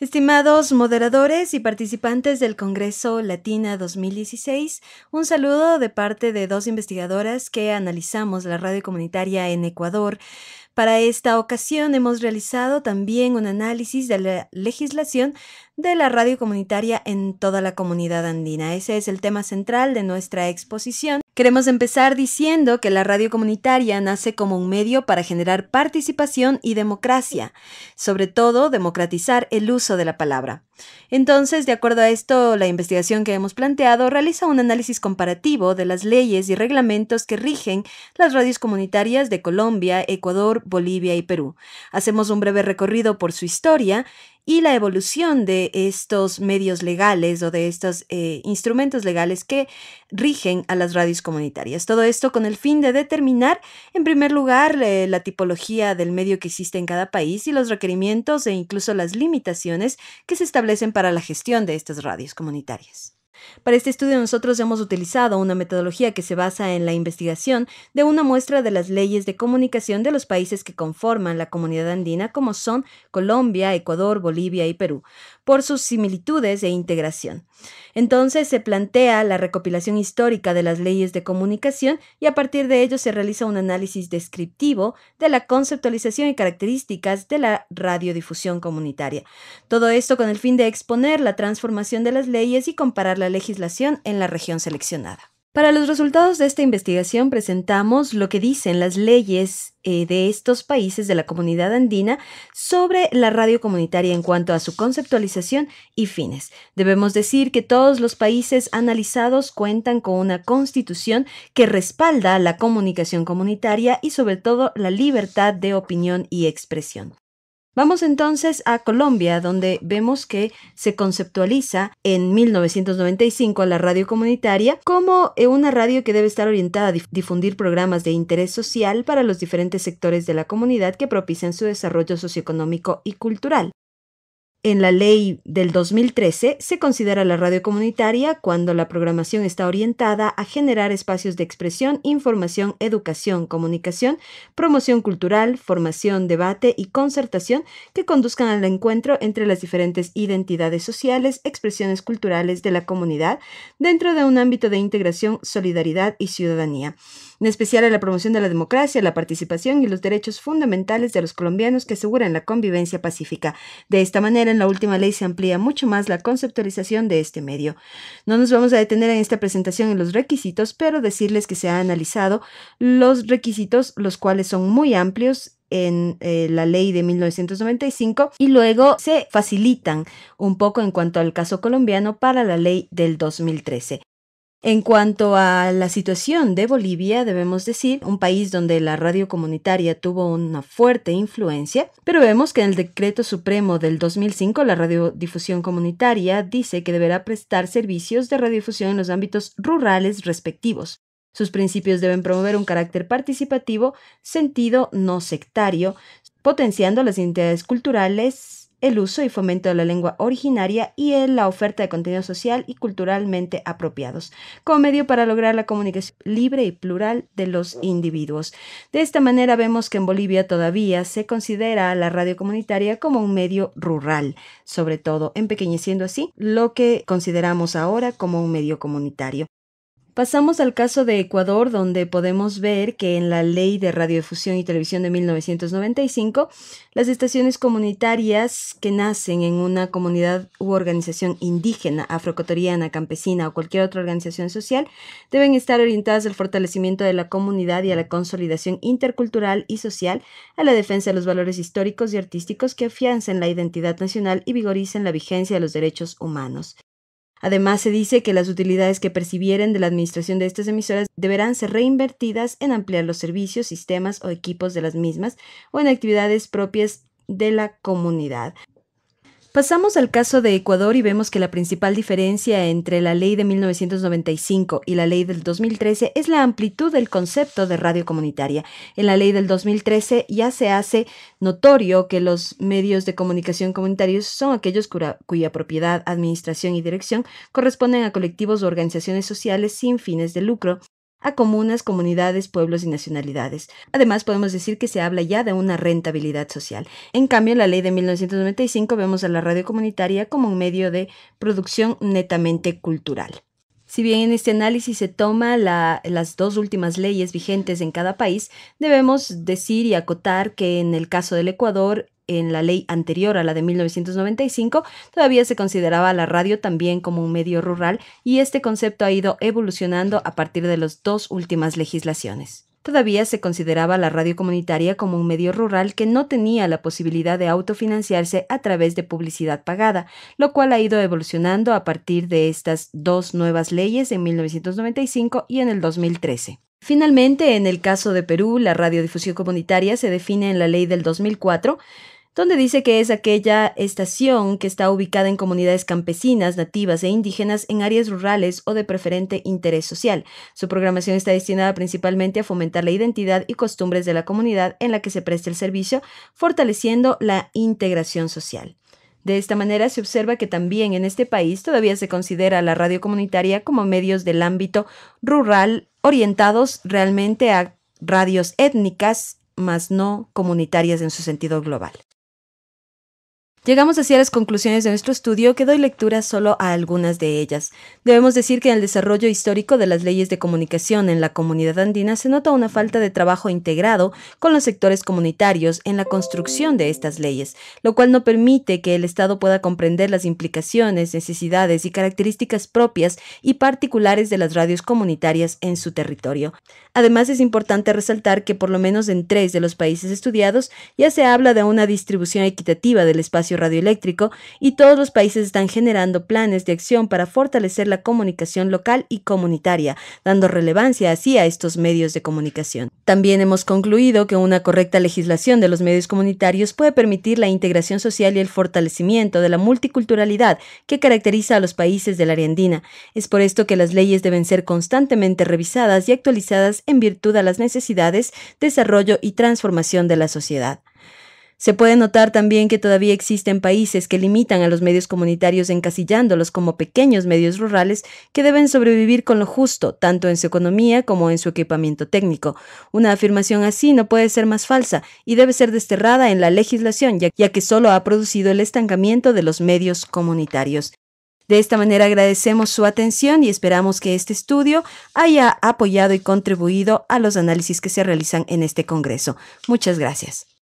Estimados moderadores y participantes del Congreso Latina 2016, un saludo de parte de dos investigadoras que analizamos la radio comunitaria en Ecuador. Para esta ocasión hemos realizado también un análisis de la legislación de la radio comunitaria en toda la comunidad andina. Ese es el tema central de nuestra exposición Queremos empezar diciendo que la radio comunitaria nace como un medio para generar participación y democracia, sobre todo democratizar el uso de la palabra. Entonces, de acuerdo a esto, la investigación que hemos planteado realiza un análisis comparativo de las leyes y reglamentos que rigen las radios comunitarias de Colombia, Ecuador, Bolivia y Perú. Hacemos un breve recorrido por su historia y la evolución de estos medios legales o de estos eh, instrumentos legales que rigen a las radios comunitarias. Todo esto con el fin de determinar, en primer lugar, eh, la tipología del medio que existe en cada país y los requerimientos e incluso las limitaciones que se establecen para la gestión de estas radios comunitarias. Para este estudio nosotros hemos utilizado una metodología que se basa en la investigación de una muestra de las leyes de comunicación de los países que conforman la comunidad andina como son Colombia, Ecuador, Bolivia y Perú, por sus similitudes e integración. Entonces se plantea la recopilación histórica de las leyes de comunicación y a partir de ello se realiza un análisis descriptivo de la conceptualización y características de la radiodifusión comunitaria. Todo esto con el fin de exponer la transformación de las leyes y compararla legislación en la región seleccionada. Para los resultados de esta investigación presentamos lo que dicen las leyes eh, de estos países de la comunidad andina sobre la radio comunitaria en cuanto a su conceptualización y fines. Debemos decir que todos los países analizados cuentan con una constitución que respalda la comunicación comunitaria y sobre todo la libertad de opinión y expresión. Vamos entonces a Colombia, donde vemos que se conceptualiza en 1995 a la radio comunitaria como eh, una radio que debe estar orientada a difundir programas de interés social para los diferentes sectores de la comunidad que propician su desarrollo socioeconómico y cultural. En la ley del 2013 se considera la radio comunitaria cuando la programación está orientada a generar espacios de expresión, información, educación, comunicación, promoción cultural, formación, debate y concertación que conduzcan al encuentro entre las diferentes identidades sociales, expresiones culturales de la comunidad dentro de un ámbito de integración, solidaridad y ciudadanía en especial a la promoción de la democracia, la participación y los derechos fundamentales de los colombianos que aseguran la convivencia pacífica. De esta manera, en la última ley se amplía mucho más la conceptualización de este medio. No nos vamos a detener en esta presentación en los requisitos, pero decirles que se ha analizado los requisitos, los cuales son muy amplios en eh, la ley de 1995 y luego se facilitan un poco en cuanto al caso colombiano para la ley del 2013. En cuanto a la situación de Bolivia, debemos decir, un país donde la radio comunitaria tuvo una fuerte influencia, pero vemos que en el decreto supremo del 2005 la radiodifusión comunitaria dice que deberá prestar servicios de radiodifusión en los ámbitos rurales respectivos. Sus principios deben promover un carácter participativo, sentido no sectario, potenciando las identidades culturales, el uso y fomento de la lengua originaria y en la oferta de contenido social y culturalmente apropiados, como medio para lograr la comunicación libre y plural de los individuos. De esta manera vemos que en Bolivia todavía se considera a la radio comunitaria como un medio rural, sobre todo empequeñeciendo así lo que consideramos ahora como un medio comunitario. Pasamos al caso de Ecuador, donde podemos ver que en la Ley de Radiodifusión y Televisión de 1995, las estaciones comunitarias que nacen en una comunidad u organización indígena, afrocotoriana, campesina o cualquier otra organización social, deben estar orientadas al fortalecimiento de la comunidad y a la consolidación intercultural y social, a la defensa de los valores históricos y artísticos que afiancen la identidad nacional y vigoricen la vigencia de los derechos humanos. Además, se dice que las utilidades que percibieren de la administración de estas emisoras deberán ser reinvertidas en ampliar los servicios, sistemas o equipos de las mismas o en actividades propias de la comunidad, Pasamos al caso de Ecuador y vemos que la principal diferencia entre la ley de 1995 y la ley del 2013 es la amplitud del concepto de radio comunitaria. En la ley del 2013 ya se hace notorio que los medios de comunicación comunitarios son aquellos cuya, cuya propiedad, administración y dirección corresponden a colectivos o organizaciones sociales sin fines de lucro a comunas, comunidades, pueblos y nacionalidades. Además, podemos decir que se habla ya de una rentabilidad social. En cambio, en la ley de 1995 vemos a la radio comunitaria como un medio de producción netamente cultural. Si bien en este análisis se toma las dos últimas leyes vigentes en cada país, debemos decir y acotar que en el caso del Ecuador en la ley anterior a la de 1995, todavía se consideraba la radio también como un medio rural y este concepto ha ido evolucionando a partir de las dos últimas legislaciones. Todavía se consideraba la radio comunitaria como un medio rural que no tenía la posibilidad de autofinanciarse a través de publicidad pagada, lo cual ha ido evolucionando a partir de estas dos nuevas leyes en 1995 y en el 2013. Finalmente, en el caso de Perú, la radiodifusión comunitaria se define en la ley del 2004 donde dice que es aquella estación que está ubicada en comunidades campesinas, nativas e indígenas en áreas rurales o de preferente interés social. Su programación está destinada principalmente a fomentar la identidad y costumbres de la comunidad en la que se presta el servicio, fortaleciendo la integración social. De esta manera se observa que también en este país todavía se considera la radio comunitaria como medios del ámbito rural orientados realmente a radios étnicas, más no comunitarias en su sentido global. Llegamos así a las conclusiones de nuestro estudio que doy lectura solo a algunas de ellas. Debemos decir que en el desarrollo histórico de las leyes de comunicación en la comunidad andina se nota una falta de trabajo integrado con los sectores comunitarios en la construcción de estas leyes, lo cual no permite que el Estado pueda comprender las implicaciones, necesidades y características propias y particulares de las radios comunitarias en su territorio. Además es importante resaltar que por lo menos en tres de los países estudiados ya se habla de una distribución equitativa del espacio radioeléctrico y todos los países están generando planes de acción para fortalecer la comunicación local y comunitaria, dando relevancia así a estos medios de comunicación. También hemos concluido que una correcta legislación de los medios comunitarios puede permitir la integración social y el fortalecimiento de la multiculturalidad que caracteriza a los países del área andina. Es por esto que las leyes deben ser constantemente revisadas y actualizadas en virtud a las necesidades, desarrollo y transformación de la sociedad. Se puede notar también que todavía existen países que limitan a los medios comunitarios encasillándolos como pequeños medios rurales que deben sobrevivir con lo justo, tanto en su economía como en su equipamiento técnico. Una afirmación así no puede ser más falsa y debe ser desterrada en la legislación, ya, que solo ha producido el estancamiento de los medios comunitarios. De esta manera agradecemos su atención y esperamos que este estudio haya apoyado y contribuido a los análisis que se realizan en este Congreso. Muchas gracias.